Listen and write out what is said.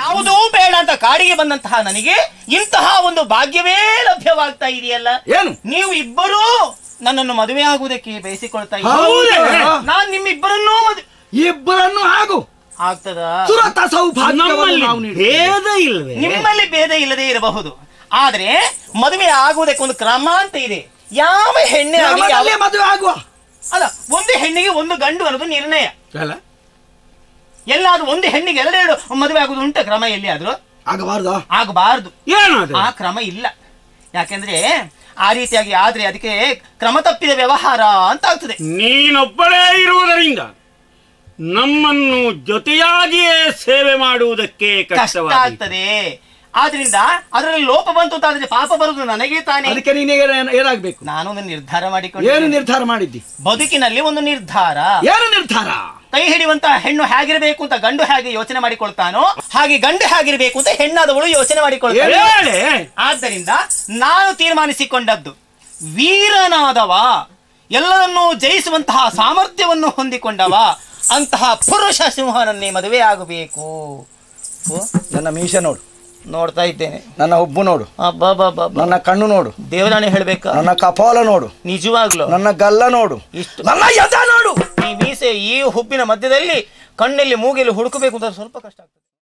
ಯಾವುದೂ ಬೇಡ ಅಂತ ಕಾಡಿಗೆ ಬಂದಂತಹ ನನಗೆ ಇಂತಹ ಒಂದು ಭಾಗ್ಯವೇ ಲಭ್ಯವಾಗ್ತಾ ಇದೆಯಲ್ಲ ಏನು ನೀವು ಇಬ್ಬರೂ ನನ್ನನ್ನು ಮದುವೆ ಆಗುವುದಕ್ಕೆ ಬಯಸಿಕೊಳ್ತಾ ಇದ್ದೀರಿ ನಾನು ನಿಮ್ಮಿಬ್ಬರನ್ನೂ ಮದುವೆ ಇಬ್ಬರನ್ನು ಹಾಗು ಆಗ್ತದ ಭೇದ ಇಲ್ಲದೆ ನಿಮ್ಮಲ್ಲಿ ಭೇದ ಇಲ್ಲದೆ ಇರಬಹುದು ಆದ್ರೆ ಮದುವೆ ಆಗುವುದಕ್ಕೆ ಒಂದು ಕ್ರಮ ಅಂತ ಇದೆ ಯಾವ ಹೆಣ್ಣೆ ಮದುವೆ ಆಗುವ ಅಲ್ಲ ಒಂದು ಹೆಣ್ಣಿಗೆ ಒಂದು ಗಂಡು ಅನ್ನೋದು ನಿರ್ಣಯ ಎಲ್ಲಾದ್ರೂ ಒಂದು ಹೆಣ್ಣಿಗೆ ಎರಡೆರಡು ಮದುವೆ ಆಗುದು ಉಂಟು ಕ್ರಮ ಎಲ್ಲಿ ಆದ್ರೂ ಆಗಬಾರ್ದು ಆ ಕ್ರಮ ಇಲ್ಲ ಯಾಕೆಂದ್ರೆ ಆ ರೀತಿಯಾಗಿ ಆದ್ರೆ ಅದಕ್ಕೆ ಕ್ರಮ ತಪ್ಪಿದ ವ್ಯವಹಾರ ಅಂತ ಆಗ್ತದೆ ನೀನೊಬ್ಬಳೇ ಇರುವುದರಿಂದ ನಮ್ಮನ್ನು ಜೊತೆಯಾಗಿಯೇ ಸೇವೆ ಮಾಡುವುದಕ್ಕೆ ಕಷ್ಟ ಆದ್ರಿಂದ ಅದರಲ್ಲಿ ಲೋಪ ಬಂತು ಅಂತಾದ್ರೆ ಪಾಪ ಬರುದು ನನಗೆ ತಾನೇ ಅದಕ್ಕೆ ಏನಾಗಬೇಕು ನಾನು ನಿರ್ಧಾರ ಮಾಡಿಕೊಂಡು ಏನು ನಿರ್ಧಾರ ಮಾಡಿದ್ದಿ ಬದುಕಿನಲ್ಲಿ ಒಂದು ನಿರ್ಧಾರ ಏನು ನಿರ್ಧಾರ ಕೈ ಹಿಡಿಯುವಂತಹ ಹೆಣ್ಣು ಹೇಗಿರಬೇಕು ಅಂತ ಗಂಡು ಹೇಗೆ ಯೋಚನೆ ಮಾಡಿಕೊಳ್ತಾನೋ ಹಾಗೆ ಗಂಡು ಹೇಗಿರಬೇಕು ಅಂತ ಹೆಣ್ಣಾದವಳು ಯೋಚನೆ ಮಾಡಿಕೊಳ್ತಾಳೆ ಆದ್ದರಿಂದ ನಾನು ತೀರ್ಮಾನಿಸಿಕೊಂಡದ್ದು ವೀರನಾದವ ಎಲ್ಲರನ್ನೂ ಜಯಿಸುವಂತಹ ಸಾಮರ್ಥ್ಯವನ್ನು ಹೊಂದಿಕೊಂಡವ ಅಂತಹ ಪುರುಷ ಸಿಂಹನನ್ನೇ ಮದುವೆ ಆಗಬೇಕು ನನ್ನ ಮೀಸ ನೋಡು ನೋಡ್ತಾ ಇದ್ದೇನೆ ನನ್ನ ಹುಬ್ಬು ನೋಡು ನನ್ನ ಕಣ್ಣು ನೋಡು ದೇವರಾಣಿ ಹೇಳ್ಬೇಕು ನನ್ನ ಕಪಾಲ ನೋಡು ನಿಜವಾಗ್ಲು ನನ್ನ ಗಲ್ಲ ನೋಡು ಇಷ್ಟು ನನ್ನ ಯದ ನೋಡು ಮೀಸೆ ಈ ಹುಬ್ಬಿನ ಮಧ್ಯದಲ್ಲಿ ಕಣ್ಣಲ್ಲಿ ಮೂಗಿಯಲ್ಲಿ ಹುಡುಕಬೇಕು ಅಂತ ಸ್ವಲ್ಪ ಕಷ್ಟ ಆಗ್ತದೆ